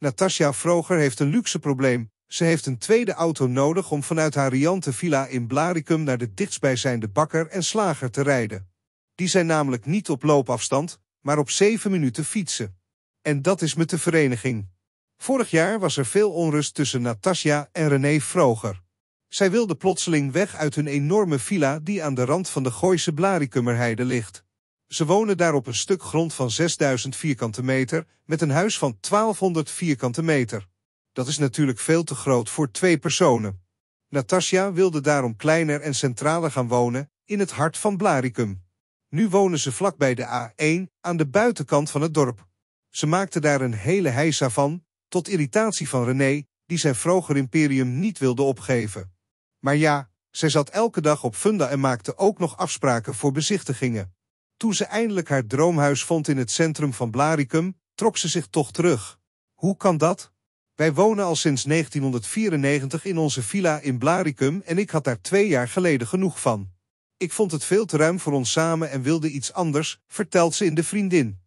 Natasja Vroger heeft een luxe probleem. Ze heeft een tweede auto nodig om vanuit haar riante villa in Blaricum naar de dichtstbijzijnde bakker en slager te rijden. Die zijn namelijk niet op loopafstand, maar op zeven minuten fietsen. En dat is met de vereniging. Vorig jaar was er veel onrust tussen Natasja en René Vroger. Zij wilden plotseling weg uit hun enorme villa die aan de rand van de Gooise Blaricummerheide ligt. Ze wonen daar op een stuk grond van 6000 vierkante meter met een huis van 1200 vierkante meter. Dat is natuurlijk veel te groot voor twee personen. Natasja wilde daarom kleiner en centraler gaan wonen, in het hart van Blaricum. Nu wonen ze vlakbij de A1, aan de buitenkant van het dorp. Ze maakte daar een hele heisa van, tot irritatie van René, die zijn vroeger imperium niet wilde opgeven. Maar ja, zij zat elke dag op Funda en maakte ook nog afspraken voor bezichtigingen. Toen ze eindelijk haar droomhuis vond in het centrum van Blaricum, trok ze zich toch terug. Hoe kan dat? Wij wonen al sinds 1994 in onze villa in Blaricum en ik had daar twee jaar geleden genoeg van. Ik vond het veel te ruim voor ons samen en wilde iets anders, vertelt ze in De Vriendin.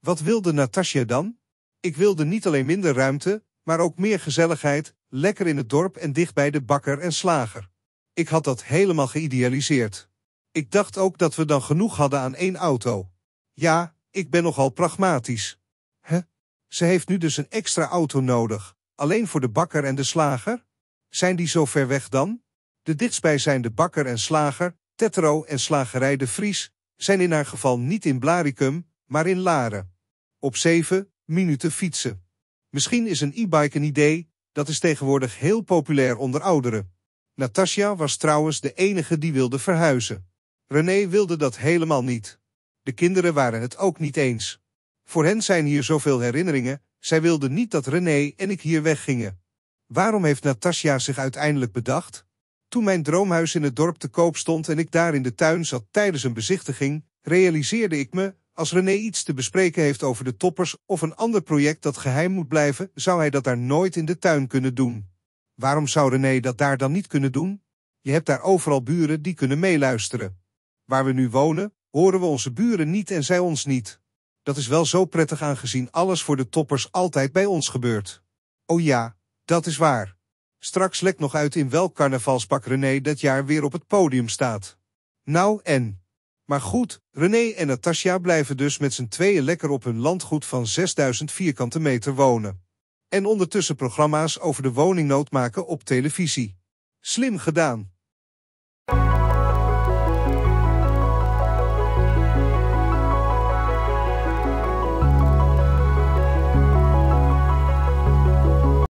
Wat wilde Natasja dan? Ik wilde niet alleen minder ruimte, maar ook meer gezelligheid, lekker in het dorp en dicht bij de bakker en slager. Ik had dat helemaal geïdealiseerd. Ik dacht ook dat we dan genoeg hadden aan één auto. Ja, ik ben nogal pragmatisch. Hè? Huh? Ze heeft nu dus een extra auto nodig. Alleen voor de bakker en de slager? Zijn die zo ver weg dan? De dichtstbijzijnde bakker en slager, Tetro en slagerij De Vries, zijn in haar geval niet in Blaricum, maar in Laren. Op zeven minuten fietsen. Misschien is een e-bike een idee, dat is tegenwoordig heel populair onder ouderen. Natasja was trouwens de enige die wilde verhuizen. René wilde dat helemaal niet. De kinderen waren het ook niet eens. Voor hen zijn hier zoveel herinneringen, zij wilden niet dat René en ik hier weggingen. Waarom heeft Natasja zich uiteindelijk bedacht? Toen mijn droomhuis in het dorp te koop stond en ik daar in de tuin zat tijdens een bezichtiging, realiseerde ik me, als René iets te bespreken heeft over de toppers of een ander project dat geheim moet blijven, zou hij dat daar nooit in de tuin kunnen doen. Waarom zou René dat daar dan niet kunnen doen? Je hebt daar overal buren die kunnen meeluisteren waar we nu wonen, horen we onze buren niet en zij ons niet. Dat is wel zo prettig aangezien alles voor de toppers altijd bij ons gebeurt. Oh ja, dat is waar. Straks lekt nog uit in welk carnavalspak René dat jaar weer op het podium staat. Nou en. Maar goed, René en Natasja blijven dus met z'n tweeën lekker op hun landgoed van 6000 vierkante meter wonen. En ondertussen programma's over de woningnood maken op televisie. Slim gedaan.